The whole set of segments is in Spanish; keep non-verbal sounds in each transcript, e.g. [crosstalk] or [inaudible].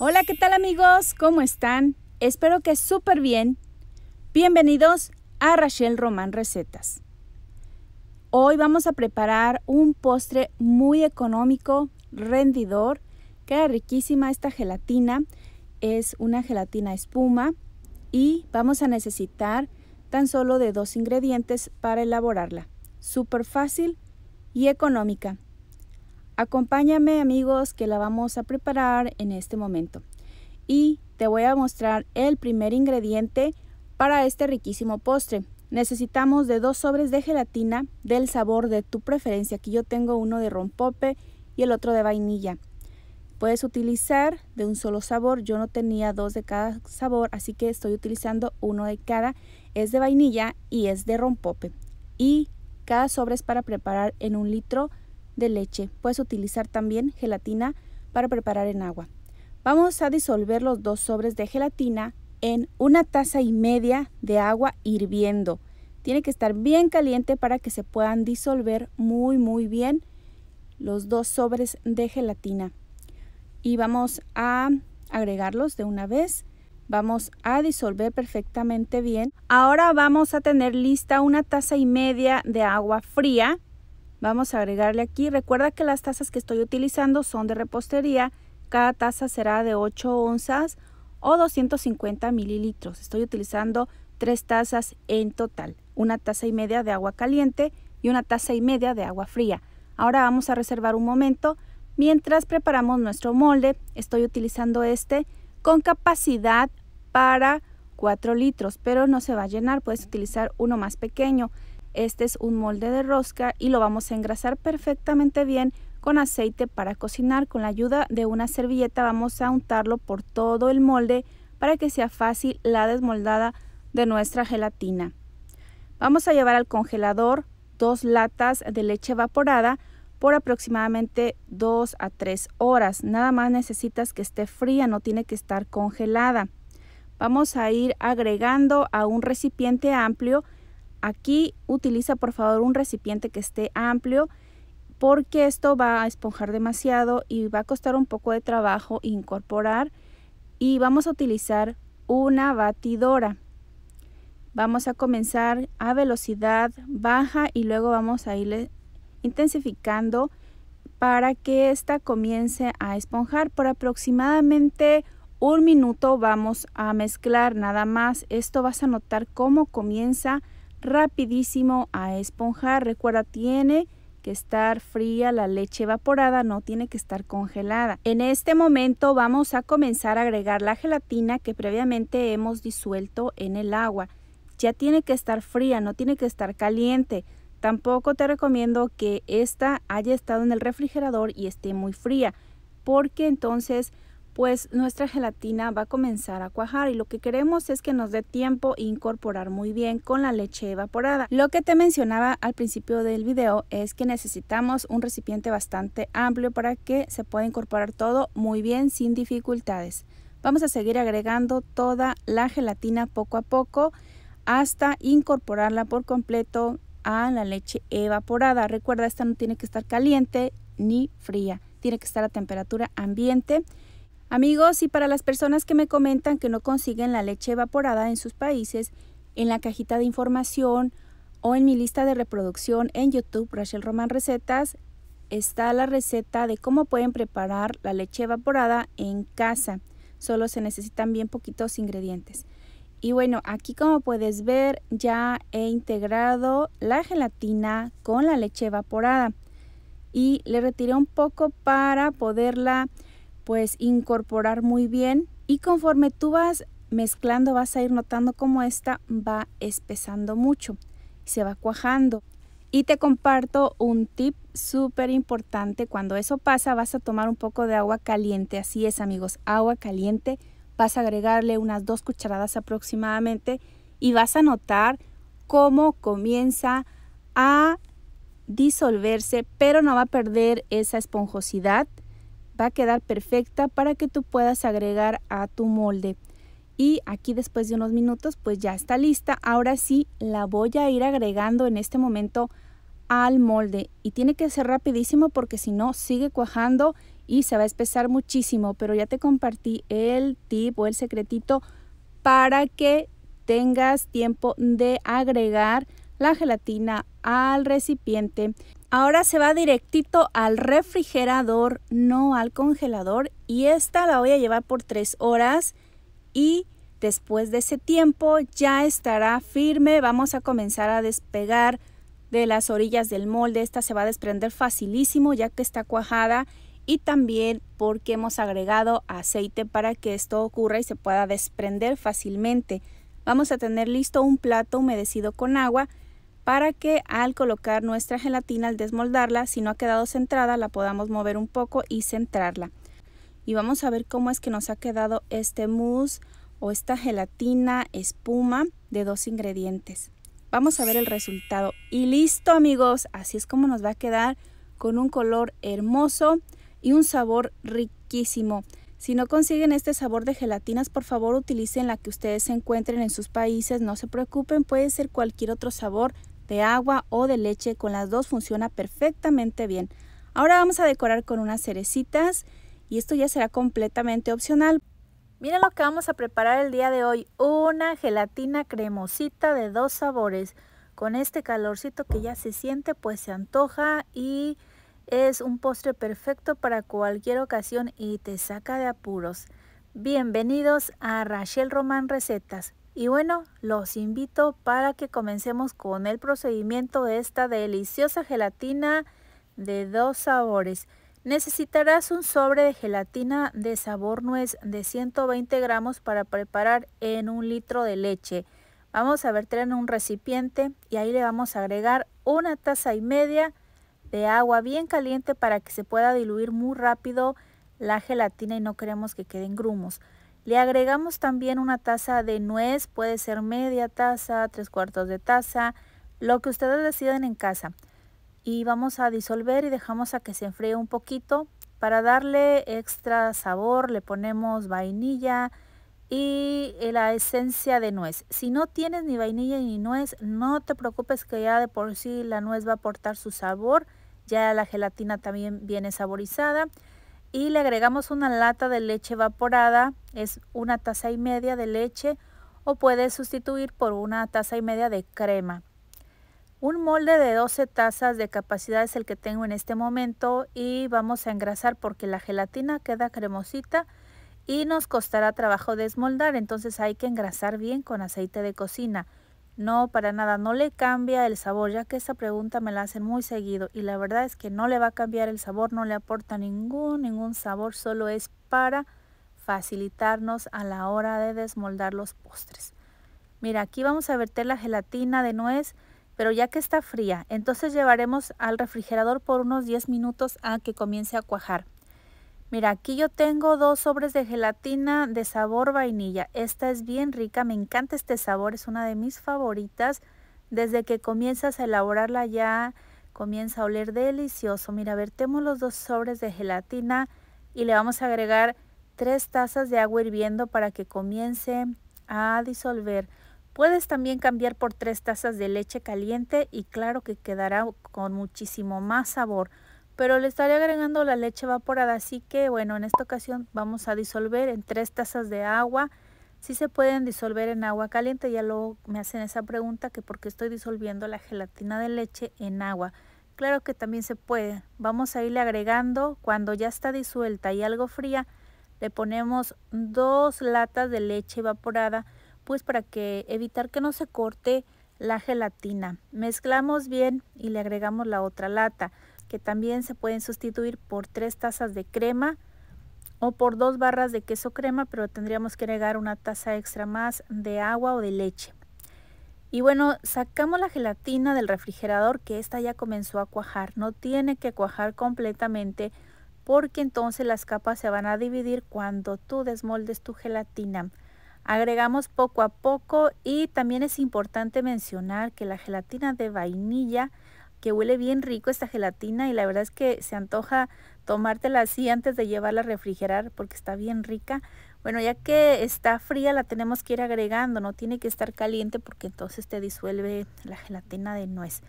Hola, ¿qué tal amigos? ¿Cómo están? Espero que súper bien. Bienvenidos a Rachel Román Recetas. Hoy vamos a preparar un postre muy económico, rendidor. Queda riquísima esta gelatina. Es una gelatina espuma y vamos a necesitar tan solo de dos ingredientes para elaborarla. Súper fácil y económica. Acompáñame amigos que la vamos a preparar en este momento. Y te voy a mostrar el primer ingrediente para este riquísimo postre. Necesitamos de dos sobres de gelatina del sabor de tu preferencia. Aquí yo tengo uno de rompope y el otro de vainilla. Puedes utilizar de un solo sabor. Yo no tenía dos de cada sabor, así que estoy utilizando uno de cada. Es de vainilla y es de rompope. Y cada sobre es para preparar en un litro de leche. Puedes utilizar también gelatina para preparar en agua. Vamos a disolver los dos sobres de gelatina en una taza y media de agua hirviendo. Tiene que estar bien caliente para que se puedan disolver muy muy bien los dos sobres de gelatina. Y vamos a agregarlos de una vez. Vamos a disolver perfectamente bien. Ahora vamos a tener lista una taza y media de agua fría Vamos a agregarle aquí. Recuerda que las tazas que estoy utilizando son de repostería. Cada taza será de 8 onzas o 250 mililitros. Estoy utilizando tres tazas en total. Una taza y media de agua caliente y una taza y media de agua fría. Ahora vamos a reservar un momento mientras preparamos nuestro molde. Estoy utilizando este con capacidad para 4 litros, pero no se va a llenar. Puedes utilizar uno más pequeño. Este es un molde de rosca y lo vamos a engrasar perfectamente bien con aceite para cocinar. Con la ayuda de una servilleta vamos a untarlo por todo el molde para que sea fácil la desmoldada de nuestra gelatina. Vamos a llevar al congelador dos latas de leche evaporada por aproximadamente 2 a 3 horas. Nada más necesitas que esté fría, no tiene que estar congelada. Vamos a ir agregando a un recipiente amplio Aquí utiliza por favor un recipiente que esté amplio porque esto va a esponjar demasiado y va a costar un poco de trabajo incorporar y vamos a utilizar una batidora. Vamos a comenzar a velocidad baja y luego vamos a ir intensificando para que esta comience a esponjar por aproximadamente un minuto vamos a mezclar nada más esto vas a notar cómo comienza rapidísimo a esponjar. Recuerda, tiene que estar fría la leche evaporada, no tiene que estar congelada. En este momento vamos a comenzar a agregar la gelatina que previamente hemos disuelto en el agua. Ya tiene que estar fría, no tiene que estar caliente. Tampoco te recomiendo que esta haya estado en el refrigerador y esté muy fría, porque entonces pues nuestra gelatina va a comenzar a cuajar y lo que queremos es que nos dé tiempo e incorporar muy bien con la leche evaporada. Lo que te mencionaba al principio del video es que necesitamos un recipiente bastante amplio para que se pueda incorporar todo muy bien sin dificultades. Vamos a seguir agregando toda la gelatina poco a poco hasta incorporarla por completo a la leche evaporada. Recuerda, esta no tiene que estar caliente ni fría, tiene que estar a temperatura ambiente Amigos, y para las personas que me comentan que no consiguen la leche evaporada en sus países, en la cajita de información o en mi lista de reproducción en YouTube Rachel Roman Recetas está la receta de cómo pueden preparar la leche evaporada en casa. Solo se necesitan bien poquitos ingredientes. Y bueno, aquí como puedes ver ya he integrado la gelatina con la leche evaporada y le retiré un poco para poderla pues incorporar muy bien y conforme tú vas mezclando vas a ir notando cómo esta va espesando mucho se va cuajando. Y te comparto un tip súper importante. Cuando eso pasa vas a tomar un poco de agua caliente. Así es amigos, agua caliente. Vas a agregarle unas dos cucharadas aproximadamente y vas a notar cómo comienza a disolverse, pero no va a perder esa esponjosidad va a quedar perfecta para que tú puedas agregar a tu molde. Y aquí después de unos minutos pues ya está lista. Ahora sí la voy a ir agregando en este momento al molde y tiene que ser rapidísimo porque si no sigue cuajando y se va a espesar muchísimo. Pero ya te compartí el tip o el secretito para que tengas tiempo de agregar la gelatina al recipiente. Ahora se va directito al refrigerador, no al congelador. Y esta la voy a llevar por 3 horas. Y después de ese tiempo ya estará firme. Vamos a comenzar a despegar de las orillas del molde. Esta se va a desprender facilísimo ya que está cuajada. Y también porque hemos agregado aceite para que esto ocurra y se pueda desprender fácilmente. Vamos a tener listo un plato humedecido con agua para que al colocar nuestra gelatina, al desmoldarla, si no ha quedado centrada, la podamos mover un poco y centrarla. Y vamos a ver cómo es que nos ha quedado este mousse o esta gelatina espuma de dos ingredientes. Vamos a ver el resultado. Y listo amigos, así es como nos va a quedar con un color hermoso y un sabor riquísimo. Si no consiguen este sabor de gelatinas, por favor utilicen la que ustedes encuentren en sus países, no se preocupen, puede ser cualquier otro sabor de agua o de leche. Con las dos funciona perfectamente bien. Ahora vamos a decorar con unas cerecitas y esto ya será completamente opcional. Miren lo que vamos a preparar el día de hoy, una gelatina cremosita de dos sabores. Con este calorcito que ya se siente, pues se antoja y es un postre perfecto para cualquier ocasión y te saca de apuros. Bienvenidos a Rachel Román Recetas. Y bueno, los invito para que comencemos con el procedimiento de esta deliciosa gelatina de dos sabores. Necesitarás un sobre de gelatina de sabor nuez de 120 gramos para preparar en un litro de leche. Vamos a verter en un recipiente y ahí le vamos a agregar una taza y media de agua bien caliente para que se pueda diluir muy rápido la gelatina y no queremos que queden grumos. Le agregamos también una taza de nuez, puede ser media taza, tres cuartos de taza, lo que ustedes deciden en casa. Y vamos a disolver y dejamos a que se enfríe un poquito. Para darle extra sabor le ponemos vainilla y eh, la esencia de nuez. Si no tienes ni vainilla ni nuez, no te preocupes que ya de por sí la nuez va a aportar su sabor. Ya la gelatina también viene saborizada y le agregamos una lata de leche evaporada, es una taza y media de leche o puedes sustituir por una taza y media de crema. Un molde de 12 tazas de capacidad es el que tengo en este momento y vamos a engrasar porque la gelatina queda cremosita y nos costará trabajo desmoldar, entonces hay que engrasar bien con aceite de cocina. No, para nada, no le cambia el sabor, ya que esta pregunta me la hacen muy seguido y la verdad es que no le va a cambiar el sabor, no le aporta ningún, ningún sabor, solo es para facilitarnos a la hora de desmoldar los postres. Mira, aquí vamos a verter la gelatina de nuez, pero ya que está fría, entonces llevaremos al refrigerador por unos 10 minutos a que comience a cuajar. Mira, aquí yo tengo dos sobres de gelatina de sabor vainilla. Esta es bien rica, me encanta este sabor, es una de mis favoritas. Desde que comienzas a elaborarla ya comienza a oler delicioso. Mira, vertemos los dos sobres de gelatina y le vamos a agregar tres tazas de agua hirviendo para que comience a disolver. Puedes también cambiar por tres tazas de leche caliente y claro que quedará con muchísimo más sabor pero le estaré agregando la leche evaporada, así que bueno, en esta ocasión vamos a disolver en tres tazas de agua. Si se pueden disolver en agua caliente, ya luego me hacen esa pregunta que porque estoy disolviendo la gelatina de leche en agua. Claro que también se puede. Vamos a irle agregando cuando ya está disuelta y algo fría, le ponemos dos latas de leche evaporada, pues para que evitar que no se corte la gelatina. Mezclamos bien y le agregamos la otra lata que también se pueden sustituir por tres tazas de crema o por dos barras de queso crema, pero tendríamos que agregar una taza extra más de agua o de leche. Y bueno, sacamos la gelatina del refrigerador que esta ya comenzó a cuajar. No tiene que cuajar completamente porque entonces las capas se van a dividir cuando tú desmoldes tu gelatina. Agregamos poco a poco y también es importante mencionar que la gelatina de vainilla que huele bien rico esta gelatina y la verdad es que se antoja tomártela así antes de llevarla a refrigerar porque está bien rica. Bueno, ya que está fría la tenemos que ir agregando, no tiene que estar caliente porque entonces te disuelve la gelatina de nuez.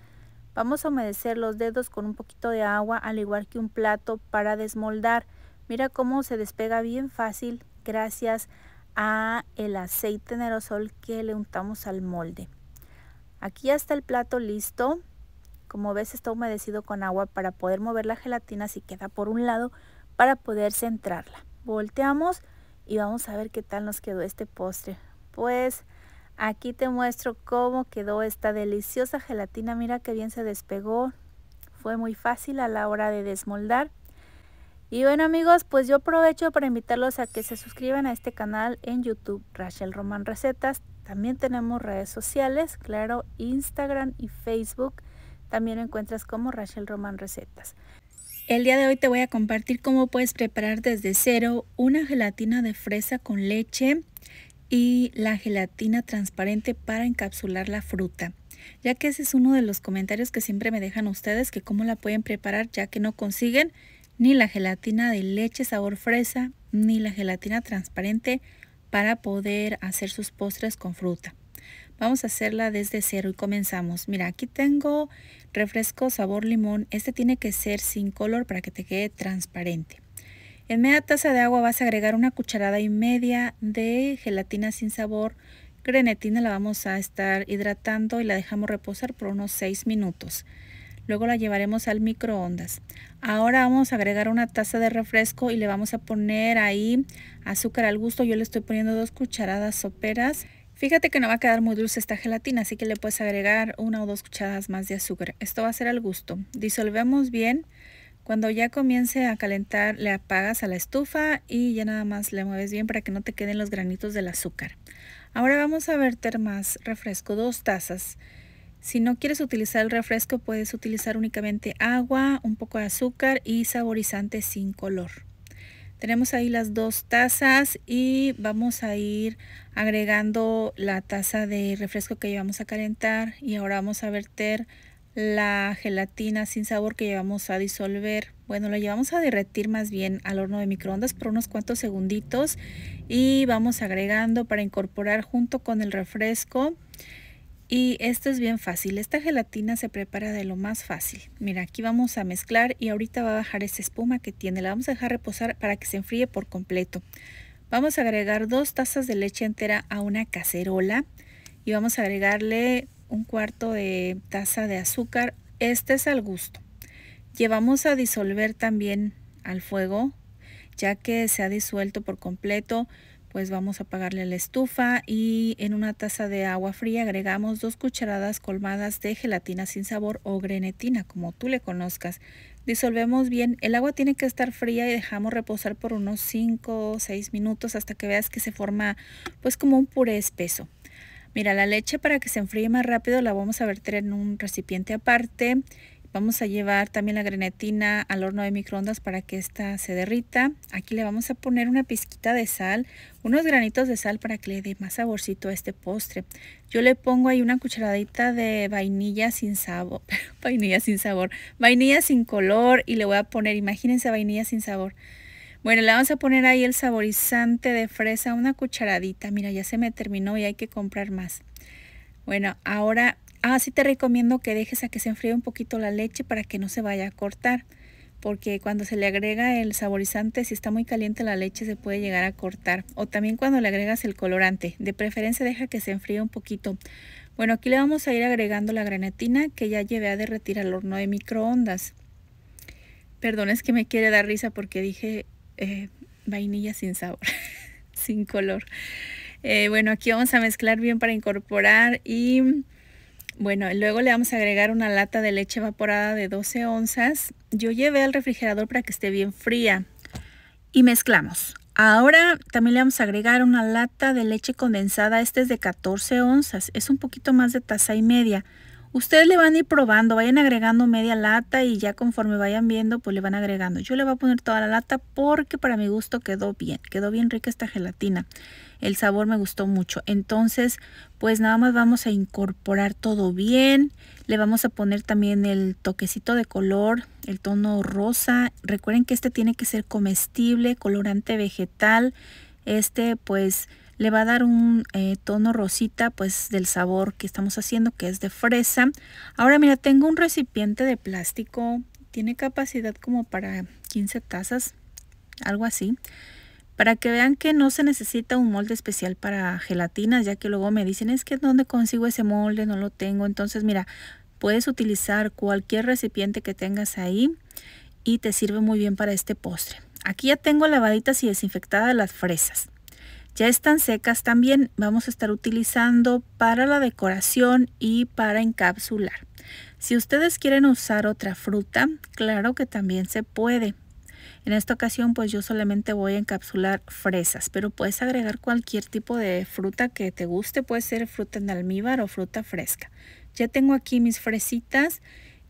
Vamos a humedecer los dedos con un poquito de agua, al igual que un plato para desmoldar. Mira cómo se despega bien fácil gracias a el aceite en aerosol que le untamos al molde. Aquí ya está el plato listo. Como ves está humedecido con agua para poder mover la gelatina si queda por un lado para poder centrarla. Volteamos y vamos a ver qué tal nos quedó este postre. Pues aquí te muestro cómo quedó esta deliciosa gelatina. Mira qué bien se despegó. Fue muy fácil a la hora de desmoldar. Y bueno amigos, pues yo aprovecho para invitarlos a que se suscriban a este canal en YouTube, Rachel Román Recetas. También tenemos redes sociales, claro, Instagram y Facebook. También encuentras como Rachel Roman Recetas. El día de hoy te voy a compartir cómo puedes preparar desde cero una gelatina de fresa con leche y la gelatina transparente para encapsular la fruta ya que ese es uno de los comentarios que siempre me dejan ustedes que cómo la pueden preparar ya que no consiguen ni la gelatina de leche sabor fresa ni la gelatina transparente para poder hacer sus postres con fruta. Vamos a hacerla desde cero y comenzamos. Mira, aquí tengo refresco sabor limón. Este tiene que ser sin color para que te quede transparente. En media taza de agua vas a agregar una cucharada y media de gelatina sin sabor. Grenetina la vamos a estar hidratando y la dejamos reposar por unos 6 minutos. Luego la llevaremos al microondas. Ahora vamos a agregar una taza de refresco y le vamos a poner ahí azúcar al gusto. Yo le estoy poniendo dos cucharadas soperas. Fíjate que no va a quedar muy dulce esta gelatina, así que le puedes agregar una o dos cucharadas más de azúcar. Esto va a ser al gusto. Disolvemos bien. Cuando ya comience a calentar, le apagas a la estufa y ya nada más le mueves bien para que no te queden los granitos del azúcar. Ahora vamos a verter más refresco, dos tazas. Si no quieres utilizar el refresco, puedes utilizar únicamente agua, un poco de azúcar y saborizante sin color. Tenemos ahí las dos tazas y vamos a ir agregando la taza de refresco que llevamos a calentar y ahora vamos a verter la gelatina sin sabor que llevamos a disolver. Bueno, la llevamos a derretir más bien al horno de microondas por unos cuantos segunditos y vamos agregando para incorporar junto con el refresco y esto es bien fácil. Esta gelatina se prepara de lo más fácil. Mira, aquí vamos a mezclar y ahorita va a bajar esa espuma que tiene. La vamos a dejar reposar para que se enfríe por completo. Vamos a agregar dos tazas de leche entera a una cacerola y vamos a agregarle un cuarto de taza de azúcar. Este es al gusto. Llevamos a disolver también al fuego ya que se ha disuelto por completo pues vamos a apagarle la estufa y en una taza de agua fría agregamos dos cucharadas colmadas de gelatina sin sabor o grenetina, como tú le conozcas. Disolvemos bien, el agua tiene que estar fría y dejamos reposar por unos 5 o 6 minutos hasta que veas que se forma pues como un puré espeso. Mira, la leche para que se enfríe más rápido la vamos a verter en un recipiente aparte Vamos a llevar también la grenetina al horno de microondas para que ésta se derrita. Aquí le vamos a poner una pizquita de sal, unos granitos de sal para que le dé más saborcito a este postre. Yo le pongo ahí una cucharadita de vainilla sin sabor, [laughs] vainilla sin sabor, vainilla sin color y le voy a poner, imagínense vainilla sin sabor. Bueno, le vamos a poner ahí el saborizante de fresa, una cucharadita. Mira, ya se me terminó y hay que comprar más. Bueno, ahora Ah, sí te recomiendo que dejes a que se enfríe un poquito la leche para que no se vaya a cortar, porque cuando se le agrega el saborizante, si está muy caliente la leche se puede llegar a cortar. O también cuando le agregas el colorante, de preferencia deja que se enfríe un poquito. Bueno, aquí le vamos a ir agregando la granatina que ya llevé a derretir al horno de microondas. Perdón, es que me quiere dar risa porque dije eh, vainilla sin sabor, [laughs] sin color. Eh, bueno, aquí vamos a mezclar bien para incorporar y bueno, luego le vamos a agregar una lata de leche evaporada de 12 onzas. Yo llevé al refrigerador para que esté bien fría y mezclamos. Ahora también le vamos a agregar una lata de leche condensada. Este es de 14 onzas, es un poquito más de taza y media. Ustedes le van a ir probando, vayan agregando media lata y ya conforme vayan viendo, pues le van agregando. Yo le voy a poner toda la lata porque para mi gusto quedó bien, quedó bien rica esta gelatina. El sabor me gustó mucho. Entonces, pues nada más vamos a incorporar todo bien. Le vamos a poner también el toquecito de color, el tono rosa. Recuerden que este tiene que ser comestible, colorante vegetal. Este, pues le va a dar un eh, tono rosita pues del sabor que estamos haciendo que es de fresa. Ahora mira, tengo un recipiente de plástico, tiene capacidad como para 15 tazas, algo así. Para que vean que no se necesita un molde especial para gelatinas, ya que luego me dicen, es que ¿dónde consigo ese molde? No lo tengo. Entonces, mira, puedes utilizar cualquier recipiente que tengas ahí y te sirve muy bien para este postre. Aquí ya tengo lavaditas y desinfectadas las fresas. Ya están secas también, vamos a estar utilizando para la decoración y para encapsular. Si ustedes quieren usar otra fruta, claro que también se puede. En esta ocasión pues yo solamente voy a encapsular fresas, pero puedes agregar cualquier tipo de fruta que te guste, puede ser fruta en almíbar o fruta fresca. Ya tengo aquí mis fresitas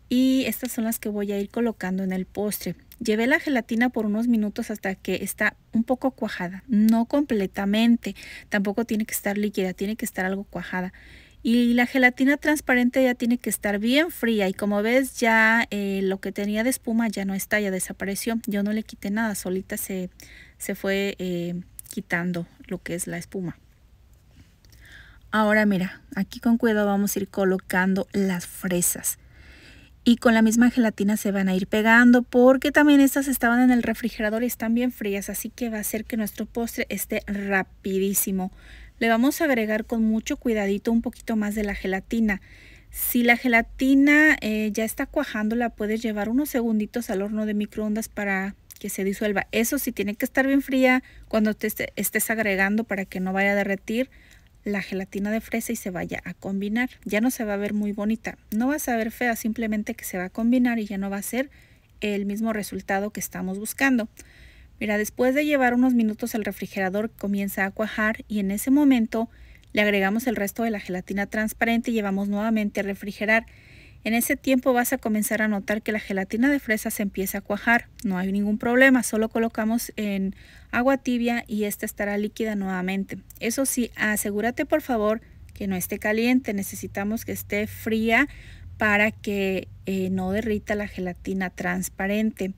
y estas son las que voy a ir colocando en el postre. Llevé la gelatina por unos minutos hasta que está un poco cuajada, no completamente, tampoco tiene que estar líquida, tiene que estar algo cuajada. Y la gelatina transparente ya tiene que estar bien fría y como ves ya eh, lo que tenía de espuma ya no está, ya desapareció. Yo no le quité nada, solita se, se fue eh, quitando lo que es la espuma. Ahora mira, aquí con cuidado vamos a ir colocando las fresas y con la misma gelatina se van a ir pegando porque también estas estaban en el refrigerador y están bien frías, así que va a hacer que nuestro postre esté rapidísimo. Le vamos a agregar con mucho cuidadito un poquito más de la gelatina. Si la gelatina eh, ya está cuajando, la puedes llevar unos segunditos al horno de microondas para que se disuelva. Eso sí, tiene que estar bien fría cuando te estés agregando para que no vaya a derretir la gelatina de fresa y se vaya a combinar. Ya no se va a ver muy bonita, no va a saber fea, simplemente que se va a combinar y ya no va a ser el mismo resultado que estamos buscando. Mira, después de llevar unos minutos al refrigerador comienza a cuajar y en ese momento le agregamos el resto de la gelatina transparente y llevamos nuevamente a refrigerar. En ese tiempo vas a comenzar a notar que la gelatina de fresa se empieza a cuajar. No hay ningún problema, solo colocamos en agua tibia y esta estará líquida nuevamente. Eso sí, asegúrate por favor que no esté caliente, necesitamos que esté fría para que eh, no derrita la gelatina transparente.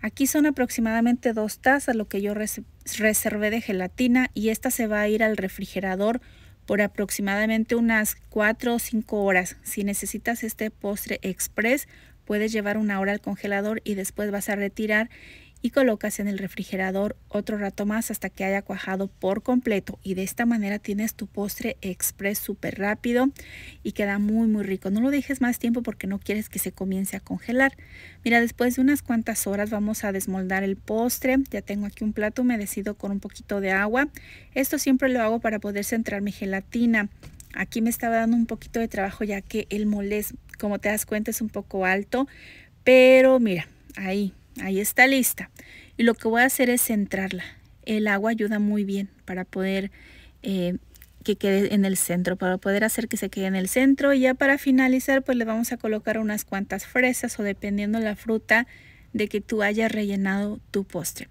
Aquí son aproximadamente dos tazas lo que yo reservé de gelatina y esta se va a ir al refrigerador por aproximadamente unas 4 o 5 horas. Si necesitas este postre express, puedes llevar una hora al congelador y después vas a retirar y colocas en el refrigerador otro rato más hasta que haya cuajado por completo y de esta manera tienes tu postre express súper rápido y queda muy muy rico no lo dejes más tiempo porque no quieres que se comience a congelar mira después de unas cuantas horas vamos a desmoldar el postre ya tengo aquí un plato humedecido con un poquito de agua esto siempre lo hago para poder centrar mi gelatina aquí me estaba dando un poquito de trabajo ya que el molés como te das cuenta es un poco alto pero mira ahí Ahí está lista. Y lo que voy a hacer es centrarla. El agua ayuda muy bien para poder eh, que quede en el centro, para poder hacer que se quede en el centro. Y ya para finalizar, pues le vamos a colocar unas cuantas fresas o dependiendo la fruta de que tú hayas rellenado tu postre.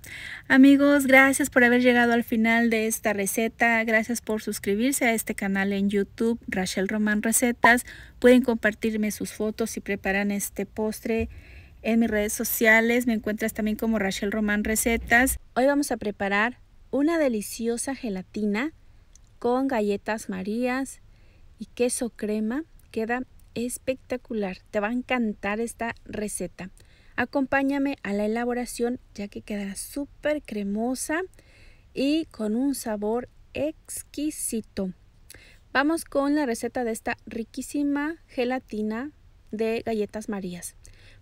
Amigos, gracias por haber llegado al final de esta receta. Gracias por suscribirse a este canal en YouTube, Rachel Román Recetas. Pueden compartirme sus fotos si preparan este postre en mis redes sociales me encuentras también como Rachel Román Recetas. Hoy vamos a preparar una deliciosa gelatina con galletas marías y queso crema. Queda espectacular. Te va a encantar esta receta. Acompáñame a la elaboración ya que quedará súper cremosa y con un sabor exquisito. Vamos con la receta de esta riquísima gelatina de galletas marías.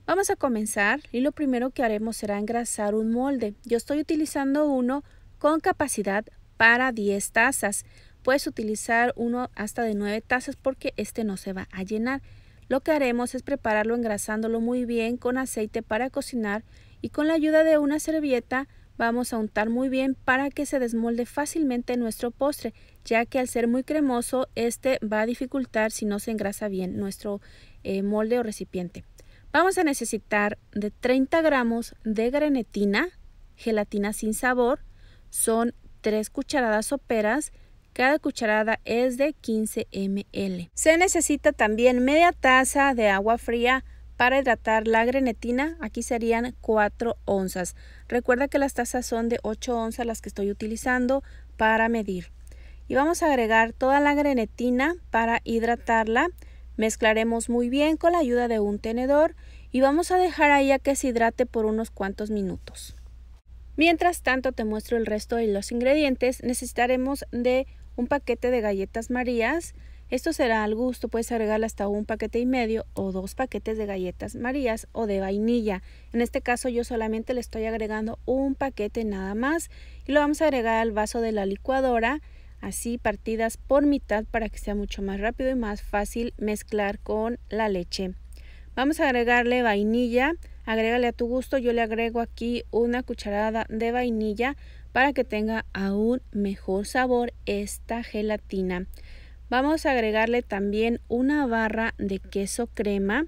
Vamos a comenzar y lo primero que haremos será engrasar un molde. Yo estoy utilizando uno con capacidad para 10 tazas. Puedes utilizar uno hasta de 9 tazas porque este no se va a llenar. Lo que haremos es prepararlo engrasándolo muy bien con aceite para cocinar y con la ayuda de una servilleta vamos a untar muy bien para que se desmolde fácilmente nuestro postre, ya que al ser muy cremoso este va a dificultar si no se engrasa bien nuestro eh, molde o recipiente. Vamos a necesitar de 30 gramos de grenetina, gelatina sin sabor, son 3 cucharadas soperas, cada cucharada es de 15 ml. Se necesita también media taza de agua fría para hidratar la grenetina, aquí serían 4 onzas. Recuerda que las tazas son de 8 onzas las que estoy utilizando para medir. Y vamos a agregar toda la grenetina para hidratarla. Mezclaremos muy bien con la ayuda de un tenedor y vamos a dejar ahí a que se hidrate por unos cuantos minutos. Mientras tanto te muestro el resto de los ingredientes. Necesitaremos de un paquete de galletas marías. Esto será al gusto, puedes agregar hasta un paquete y medio o dos paquetes de galletas marías o de vainilla. En este caso yo solamente le estoy agregando un paquete nada más y lo vamos a agregar al vaso de la licuadora así partidas por mitad para que sea mucho más rápido y más fácil mezclar con la leche. Vamos a agregarle vainilla, agrégale a tu gusto, yo le agrego aquí una cucharada de vainilla para que tenga aún mejor sabor esta gelatina. Vamos a agregarle también una barra de queso crema.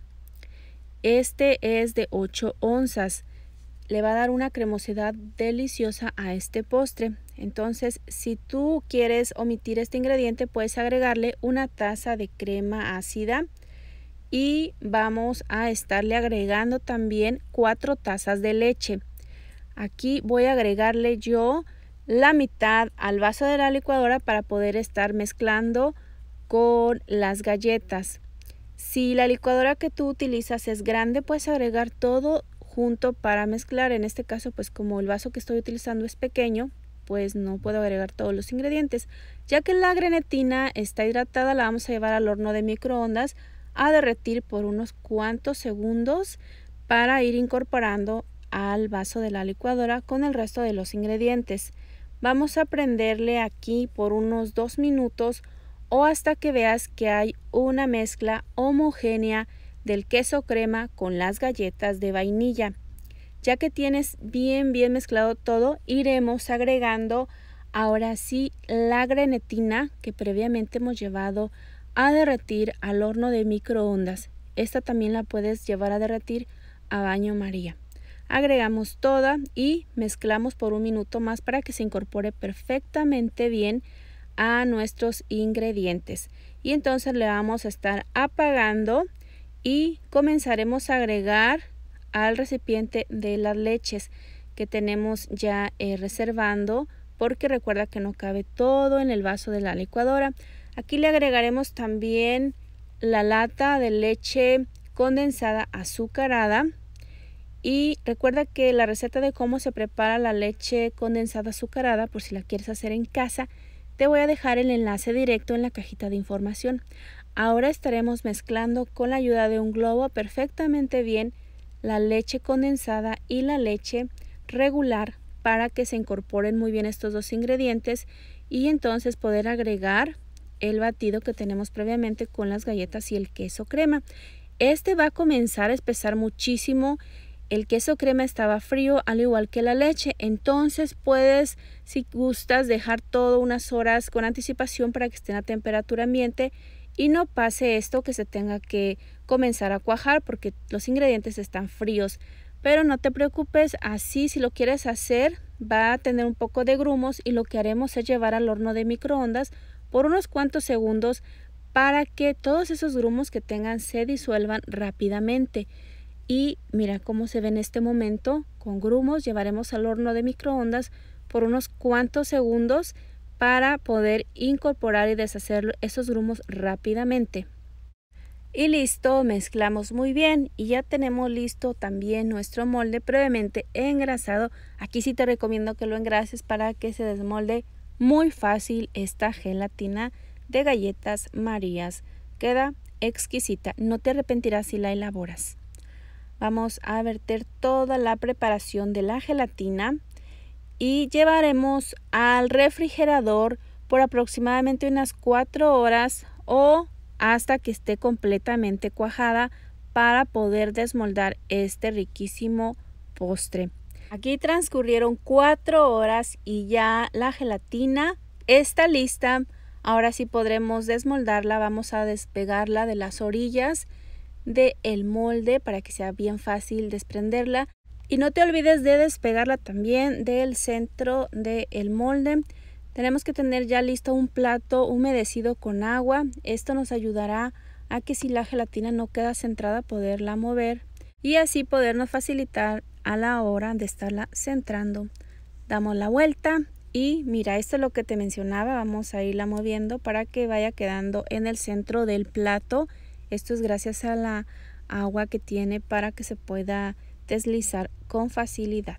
Este es de 8 onzas le va a dar una cremosidad deliciosa a este postre. Entonces, si tú quieres omitir este ingrediente, puedes agregarle una taza de crema ácida y vamos a estarle agregando también cuatro tazas de leche. Aquí voy a agregarle yo la mitad al vaso de la licuadora para poder estar mezclando con las galletas. Si la licuadora que tú utilizas es grande, puedes agregar todo junto para mezclar. En este caso, pues como el vaso que estoy utilizando es pequeño, pues no puedo agregar todos los ingredientes. Ya que la grenetina está hidratada, la vamos a llevar al horno de microondas a derretir por unos cuantos segundos para ir incorporando al vaso de la licuadora con el resto de los ingredientes. Vamos a prenderle aquí por unos dos minutos o hasta que veas que hay una mezcla homogénea del queso crema con las galletas de vainilla. Ya que tienes bien bien mezclado todo, iremos agregando ahora sí la grenetina que previamente hemos llevado a derretir al horno de microondas. Esta también la puedes llevar a derretir a baño María. Agregamos toda y mezclamos por un minuto más para que se incorpore perfectamente bien a nuestros ingredientes. Y entonces le vamos a estar apagando y comenzaremos a agregar al recipiente de las leches que tenemos ya eh, reservando porque recuerda que no cabe todo en el vaso de la licuadora. Aquí le agregaremos también la lata de leche condensada azucarada y recuerda que la receta de cómo se prepara la leche condensada azucarada por si la quieres hacer en casa te voy a dejar el enlace directo en la cajita de información. Ahora estaremos mezclando con la ayuda de un globo perfectamente bien la leche condensada y la leche regular para que se incorporen muy bien estos dos ingredientes y entonces poder agregar el batido que tenemos previamente con las galletas y el queso crema. Este va a comenzar a espesar muchísimo. El queso crema estaba frío al igual que la leche, entonces puedes, si gustas, dejar todo unas horas con anticipación para que estén a temperatura ambiente y no pase esto que se tenga que comenzar a cuajar porque los ingredientes están fríos. Pero no te preocupes, así si lo quieres hacer va a tener un poco de grumos y lo que haremos es llevar al horno de microondas por unos cuantos segundos para que todos esos grumos que tengan se disuelvan rápidamente. Y mira cómo se ve en este momento, con grumos llevaremos al horno de microondas por unos cuantos segundos para poder incorporar y deshacer esos grumos rápidamente. Y listo, mezclamos muy bien y ya tenemos listo también nuestro molde previamente engrasado. Aquí sí te recomiendo que lo engrases para que se desmolde muy fácil esta gelatina de galletas marías. Queda exquisita, no te arrepentirás si la elaboras. Vamos a verter toda la preparación de la gelatina y llevaremos al refrigerador por aproximadamente unas 4 horas o hasta que esté completamente cuajada para poder desmoldar este riquísimo postre. Aquí transcurrieron 4 horas y ya la gelatina está lista. Ahora sí podremos desmoldarla. Vamos a despegarla de las orillas del el molde para que sea bien fácil desprenderla. Y no te olvides de despegarla también del centro del molde. Tenemos que tener ya listo un plato humedecido con agua. Esto nos ayudará a que si la gelatina no queda centrada poderla mover y así podernos facilitar a la hora de estarla centrando. Damos la vuelta y mira, esto es lo que te mencionaba, vamos a irla moviendo para que vaya quedando en el centro del plato. Esto es gracias a la agua que tiene para que se pueda deslizar con facilidad.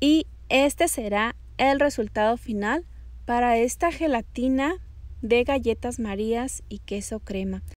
Y este será el resultado final para esta gelatina de galletas marías y queso crema.